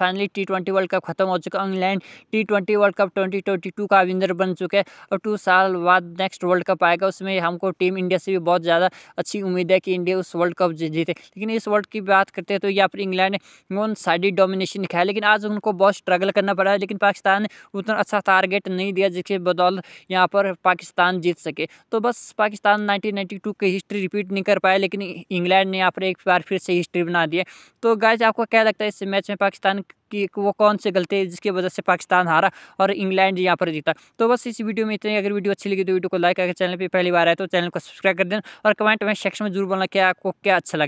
finally T twenty world cup खत्म हो चुका England T twenty world cup twenty twenty two का winner बन चुके हैं और टू साल बाद नेक्स्ट वर्ल्ड कप आएगा उसमें हमको टीम इंडिया से भी बहुत ज़्यादा अच्छी उम्मीद है कि इंडिया उस वर्ल्ड कप जीते लेकिन इस वर्ल्ड की बात करते हैं तो यहाँ पर इंग्लैंड ने वन साइडेड डोमिनेशन दिखाया लेकिन आज उनको बहुत स्ट्रगल करना पड़ा है लेकिन पाकिस्तान ने उतना अच्छा टारगेट नहीं दिया जिसके बदौलत यहाँ पर पाकिस्तान जीत सके तो बस पाकिस्तान नाइनटीन की हिस्ट्री रिपीट नहीं कर पाया लेकिन इंग्लैंड ने यहाँ पर एक बार फिर से हिस्ट्री बना दिया तो गाय आपको क्या लगता है इस मैच में पाकिस्तान कि वो कौन से गलती है जिसकी वजह से पाकिस्तान हारा और इंग्लैंड यहाँ पर जीता तो बस इस वीडियो में इतनी अगर वीडियो अच्छी लगी तो वीडियो को लाइक अगर चैनल पर पहली बार आए तो चैनल को सब्सक्राइब कर दें और कमेंट में सेक्शन में जरूर बोलना क्या आपको क्या अच्छा लगे